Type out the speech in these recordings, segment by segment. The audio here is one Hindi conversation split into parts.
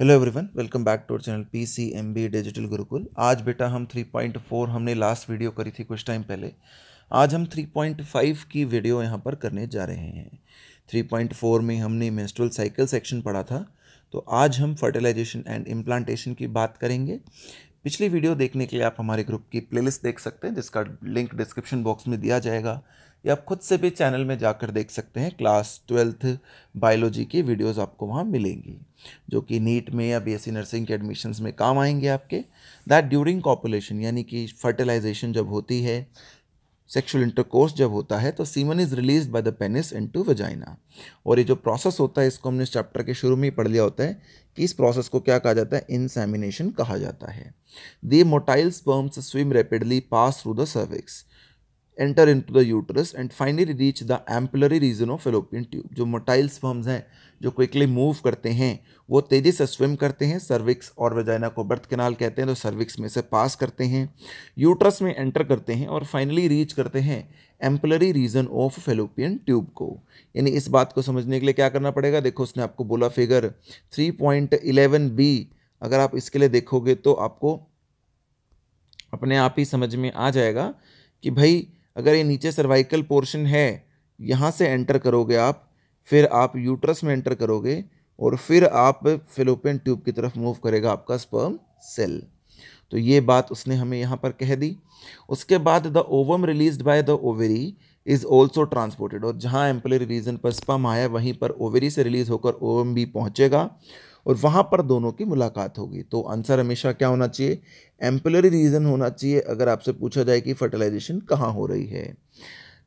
Hello everyone welcome back to channel P C M B digital Gurukul आज बेटा हम 3.4 हमने लास्ट वीडियो करी थी कुछ टाइम पहले आज हम 3.5 की वीडियो यहाँ पर करने जा रहे हैं 3.4 में हमने मेंस्ट्रुअल साइकिल सेक्शन पढ़ा था तो आज हम फर्टिलाइजेशन एंड इम्प्लांटेशन की बात करेंगे पिछली वीडियो देखने के लिए आप हमारे ग्रुप की प्लेलिस्ट देख सकते हैं जिसका लिंक डिस्क्रिप्शन बॉक्स में दिया जाएगा या आप खुद से भी चैनल में जाकर देख सकते हैं क्लास ट्वेल्थ बायोलॉजी की वीडियोस आपको वहाँ मिलेंगी जो कि नीट में या बीएससी नर्सिंग के एडमिशन्स में काम आएंगे आपके दैट ड्यूरिंग कॉपुलेशन यानी कि फर्टिलाइजेशन जब होती है सेक्सुअल इंटरकोर्स जब होता है तो semen is release by the penis into vagina और ये जो प्रोसेस होता है इसको हमने इस चैप्टर के शुरू में ही पढ़ लिया होता है कि इस प्रोसेस को क्या कहा जाता है इंसेमिनेशन कहा जाता है the motile sperms swim rapidly pass through the cervix enter into the uterus and finally reach the ampullary region of fallopian tube जो मोटाइल स्पर्म्स हैं जो क्विकली मूव करते हैं वो तेजी से स्विम करते हैं सर्विक्स और वजाइना को बर्थ कैनाल कहते हैं तो सर्विक्स में से पास करते हैं यूटरस में एंटर करते हैं और फाइनली रीच करते हैं ampullary region of fallopian tube को यानी इस बात को समझने के लिए क्या करना पड़ेगा देखो उसने आपको बोला figure three point eleven B अगर आप इसके लिए देखोगे तो आपको अपने आप ही समझ में आ जाएगा कि भाई अगर ये नीचे सर्वाइकल पोर्शन है यहाँ से एंटर करोगे आप फिर आप यूट्रस में एंटर करोगे और फिर आप फिलोपियन ट्यूब की तरफ मूव करेगा आपका स्पर्म सेल तो ये बात उसने हमें यहाँ पर कह दी उसके बाद the ovum release by the ovary is also transported और जहाँ एम्पलरी रीजन पर स्पम आया वहीं पर ओवरी से रिलीज़ होकर ओवम भी पहुँचेगा और वहाँ पर दोनों की मुलाकात होगी तो आंसर हमेशा क्या होना चाहिए एम्पलरी रीजन होना चाहिए अगर आपसे पूछा जाए कि फर्टिलाइजेशन कहाँ हो रही है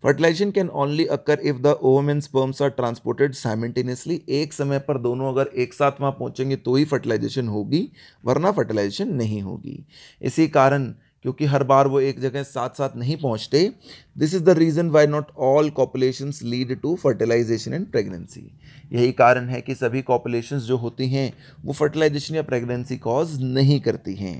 fertilization can only occur if the ovum and sperms are transported simultaneously एक समय पर दोनों अगर एक साथ वहाँ पहुँचेंगे तो ही फर्टिलाइजेशन होगी वरना फर्टिलाइजेशन नहीं होगी इसी कारण क्योंकि हर बार वो एक जगह साथ साथ नहीं पहुंचते this is the reason why not all copulation lead to fertilization and pregnancy यही कारण है कि सभी कॉपुलेशन जो होती हैं वो फर्टिलाइजेशन या प्रेगनेंसी कॉज नहीं करती हैं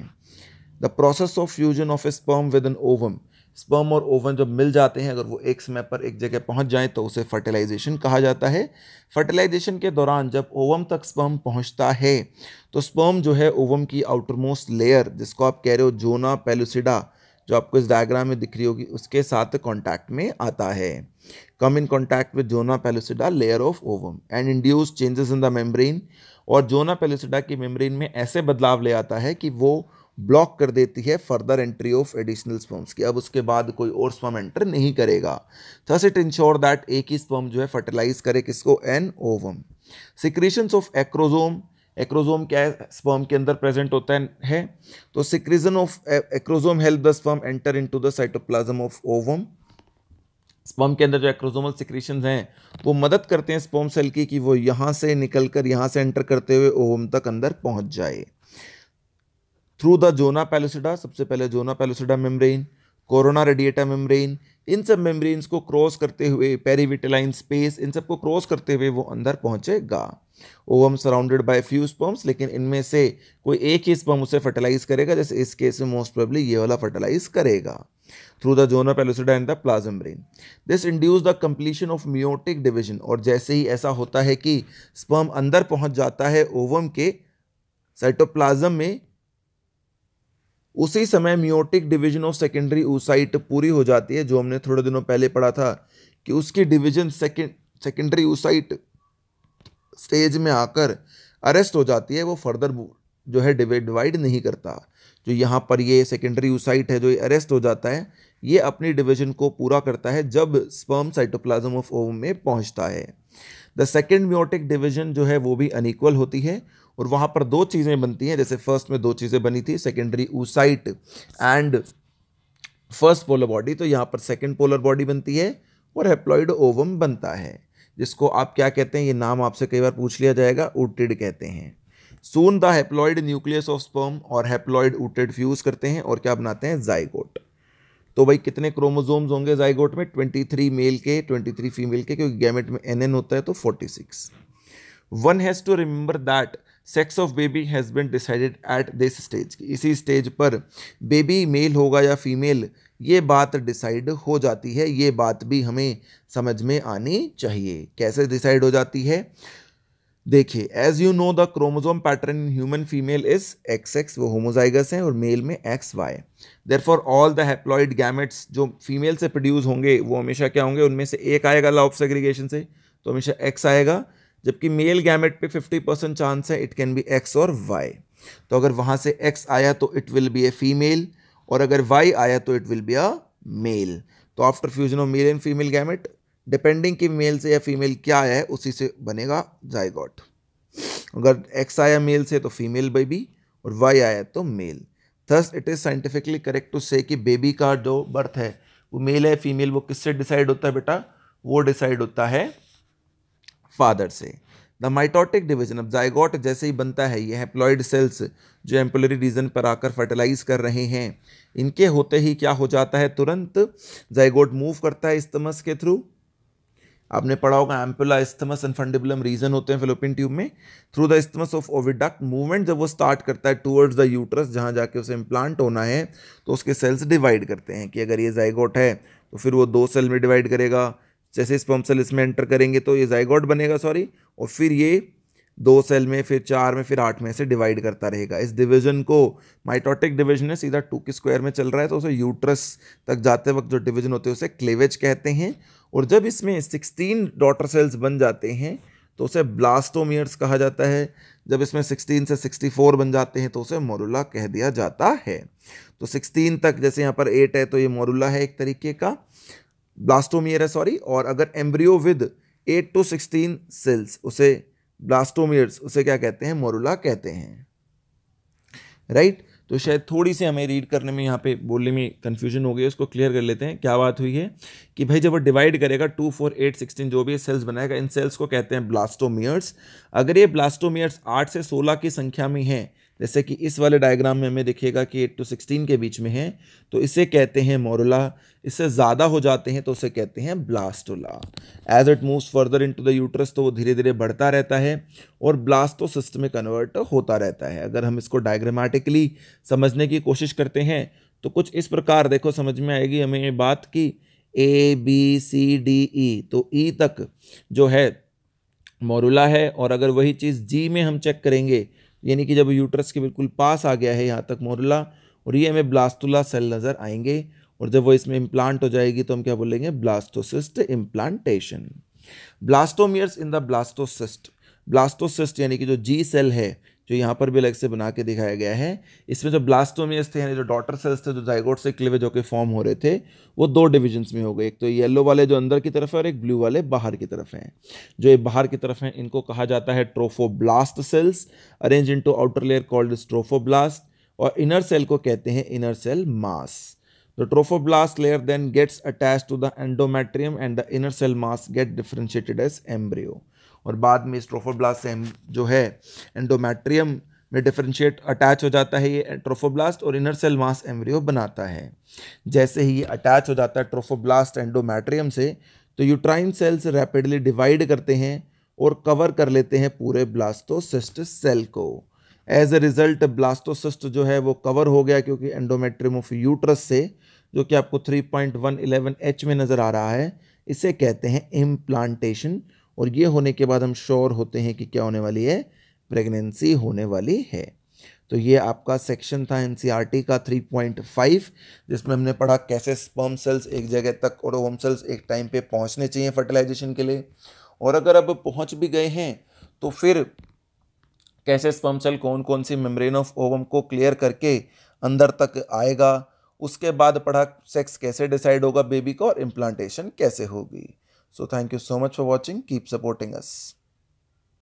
the process of fusion of a sperm with an ovum sperm और ओवन जब मिल जाते हैं अगर वो एक समय पर एक जगह पहुंच जाएं तो उसे फर्टिलाइजेशन कहा जाता है फर्टिलाइजेशन के दौरान जब ओवम तक स्पर्म पहुंचता है तो स्पर्म जो है ओवम की आउटरमोस्ट लेयर जिसको आप कह रहे हो जोना पेलुसिडा जो आपको इस डायग्राम में दिख रही होगी उसके साथ कॉन्टैक्ट में आता है come in contact with zona pellucida layer of ovum and induce changes in the membrane और जोना पेलुसिडा की मेम्ब्रेन में ऐसे बदलाव ले आता है कि वो ब्लॉक कर देती है further entry of additional sperms की अब उसके बाद कोई और स्पर्म एंटर नहीं करेगा थस इट इंश्योर दैट एक ही स्पर्म जो है फर्टिलाइज करे किसको an ovum secretion of acrosome acrosome क्या है स्पर्म के अंदर प्रेजेंट होता है तो secretion of acrosome help the sperm enter in the cytoplasm of ovum sperm के अंदर जो एक्रोजोमल सिक्रीशन हैं वो मदद करते हैं स्पर्म सेल की कि वो यहाँ से निकलकर कर यहाँ से एंटर करते हुए ओवम तक अंदर पहुँच जाए थ्रू द जोना पेलोसिडा सबसे पहले zona pellucida membrane corona radiata membrane इन सब मेम्ब्रेन्स को क्रॉस करते हुए पेरीविटेलाइन स्पेस इन सबको क्रॉस करते हुए वो अंदर पहुंचेगा ovum surrounded by few sperms लेकिन इनमें से कोई एक ही स्पर्म उसे फर्टिलाइज करेगा जैसे इस केस में मोस्ट प्रोबेबली ये वाला फर्टिलाइज करेगा through the zona pellucida and the plasma membrane this induce the completion of meiotic division और जैसे ही ऐसा होता है कि स्पर्म अंदर पहुंच जाता है ओवम के साइटोप्लाज्म में उसी समय meiotic division of secondary oocyte पूरी हो जाती है जो हमने थोड़े दिनों पहले पढ़ा था कि उसकी division second secondary oocyte stage में आकर अरेस्ट हो जाती है वो फर्दर जो है डिवाइड नहीं करता जो यहाँ पर ये सेकेंडरी ऊसाइट है जो ये अरेस्ट हो जाता है ये अपनी डिवीजन को पूरा करता है जब स्पर्म साइटोप्लाज्म ऑफ ओवम में पहुँचता है द सेकेंड म्योटिक डिवीजन जो है वो भी अनिक्वल होती है और वहां पर दो चीज़ें बनती हैं जैसे फर्स्ट में दो चीज़ें बनी थी secondary oocyte and first polar body तो यहां पर सेकेंड पोलर बॉडी बनती है और हेप्लॉइड ओवम बनता है जिसको आप क्या कहते हैं ये नाम आपसे कई बार पूछ लिया जाएगा ऊटिड कहते हैं soon the haploid nucleus of sperm और हेप्लॉइड ऊटेड फ्यूज करते हैं और क्या बनाते हैं जाइगोट तो भाई कितने क्रोमोजोम्स होंगे जाइगोट में 23 मेल के 23 फीमेल के क्योंकि गैमेट में एन होता है तो 46 one has to remember that sex of baby has been decided at this stage इसी स्टेज पर बेबी मेल होगा या फीमेल ये बात डिसाइड हो जाती है ये बात भी हमें समझ में आनी चाहिए कैसे डिसाइड हो जाती है देखिए as you know the chromosome pattern in human female is X X वो होमोजाइगस हैं और मेल में X Y therefore all the haploid gametes जो फीमेल से प्रोड्यूस होंगे वो हमेशा क्या होंगे उनमें से एक आएगा लॉ ऑफ सेग्रीगेशन से तो हमेशा एक्स आएगा जबकि मेल गैमेट पे 50 परसेंट चांस है इट कैन बी एक्स और वाई तो अगर वहाँ से एक्स आया तो it will be a female और अगर वाई आया तो it will be a male तो after fusion of male and female gamete depending कि मेल से या फीमेल क्या आया है उसी से बनेगा जायगॉट अगर एक्स आया मेल से तो फीमेल बेबी और वाई आया तो male thus it is scientifically correct to say कि बेबी का जो बर्थ है वो मेल है फीमेल वो किससे डिसाइड होता है बेटा वो डिसाइड होता है फादर से द माइटोटिक डिवीजन अब जायगोट जैसे ही बनता है ये हैप्लॉयड सेल्स जो एम्पोलरी रीजन पर आकर फर्टिलाइज कर रहे हैं इनके होते ही क्या हो जाता है तुरंत जायगोट मूव करता है इस्तमस के थ्रू आपने पढ़ा होगा ampulla isthmus and infundibulum region होते हैं फिलोपिन ट्यूब में through the isthmus of oviduct movement जब वो स्टार्ट करता है टूवर्ड्स द यूट्रस जहाँ जाके उसे इम्प्लांट होना है तो उसके सेल्स डिवाइड करते हैं कि अगर ये जायगोट है तो फिर वो दो सेल में डिवाइड करेगा जैसे स्पम सेल इसमें एंटर करेंगे तो ये जाइगॉट बनेगा सॉरी और फिर ये दो सेल में फिर चार में फिर आठ में से डिवाइड करता रहेगा इस डिवीजन को माइटोटिक डिवीजन है सीधा टू के स्क्वायर में चल रहा है तो उसे यूट्रस तक जाते वक्त जो डिवीजन होते हैं उसे क्लेवेज कहते हैं और जब इसमें सिक्सटीन डॉटर सेल्स बन जाते हैं तो उसे ब्लास्टोमियर्स कहा जाता है जब इसमें 16 से 64 बन जाते हैं तो उसे मोरूला कह दिया जाता है तो 16 तक जैसे यहाँ पर 8 है तो ये मोरूला है एक तरीके का ब्लास्टोमियर है सॉरी और अगर embryo with eight to sixteen cells उसे ब्लास्टोमियर्स उसे क्या कहते हैं मोरूला कहते हैं राइट right? तो शायद थोड़ी सी हमें रीड करने में यहाँ पे बोलने में कन्फ्यूजन हो गई उसको क्लियर कर लेते हैं क्या बात हुई है कि भाई जब वो डिवाइड करेगा टू फोर एट सिक्सटीन जो भी सेल्स बनाएगा इन सेल्स को कहते हैं ब्लास्टोमियर्स अगर ये ब्लास्टोमियर्स आठ से सोलह की संख्या में हैं जैसे कि इस वाले डायग्राम में हमें दिखेगा कि एट टू सिक्सटीन के बीच में है तो इसे कहते हैं मोरुला इससे ज़्यादा हो जाते हैं तो उसे कहते हैं blastula as it moves further into the uterus तो वो धीरे धीरे बढ़ता रहता है और ब्लास्टोसिस्ट में कन्वर्ट होता रहता है अगर हम इसको डायग्रामेटिकली समझने की कोशिश करते हैं तो कुछ इस प्रकार देखो समझ में आएगी हमें ये बात कि A B C D E तो ई e तक जो है मोरुला है और अगर वही चीज़ जी में हम चेक करेंगे यानी कि जब यूट्रस के बिल्कुल पास आ गया है यहाँ तक मोरला और ये हमें ब्लास्टुला सेल नज़र आएंगे और जब वो इसमें इम्प्लांट हो जाएगी तो हम क्या बोलेंगे blastocyst implantation blastomeres in the blastocyst blastocyst यानी कि जो जी सेल है जो यहाँ पर भी अलग से बना के दिखाया गया है इसमें जो ब्लास्टोमियस थे यानी जो डॉटर सेल्स थे जो जाइगोट से जो होकर फॉर्म हो रहे थे वो दो डिविजन्स में हो गए एक तो येलो वाले जो अंदर की तरफ है और एक ब्लू वाले बाहर की तरफ हैं जो ये बाहर की तरफ हैं इनको कहा जाता है trophoblast cells arrange into outer layer called trophoblast और इनर सेल को कहते हैं inner cell mass the trophoblast layer then gets attach to the endometrium and the inner cell mass get differentiated as embryo और बाद में ट्रोफोब्लास्ट से जो है एंडोमेट्रियम में डिफ्रेंशिएट अटैच हो जाता है ये ट्रोफोब्लास्ट और इनर सेल मास एम्ब्रियो बनाता है जैसे ही ये अटैच हो जाता है ट्रोफोब्लास्ट एंडोमेट्रियम से तो यूट्राइन सेल्स रैपिडली डिवाइड करते हैं और कवर कर लेते हैं पूरे ब्लास्टोसिस्ट सेल को एज ए रिजल्ट ब्लास्टोसिस्ट जो है वो कवर हो गया क्योंकि एंडोमेट्रियम ऑफ यूट्रस से जो कि आपको 3.111 एच में नज़र आ रहा है इसे कहते हैं इम्प्लांटेशन और ये होने के बाद हम श्योर होते हैं कि क्या होने वाली है प्रेगनेंसी होने वाली है तो ये आपका सेक्शन था एनसीईआरटी e का 3.5 जिसमें हमने पढ़ा कैसे स्पर्म सेल्स एक जगह तक और ओम सेल्स एक टाइम पे पहुंचने चाहिए फर्टिलाइजेशन के लिए और अगर अब पहुंच भी गए हैं तो फिर कैसे स्पर्म सेल कौन कौन सी मेम्ब्रेन ऑफ ओवम को क्लियर करके अंदर तक आएगा उसके बाद पढ़ा सेक्स कैसे डिसाइड होगा बेबी का और इम्प्लांटेशन कैसे होगी So thank you so much for watching. Keep supporting us.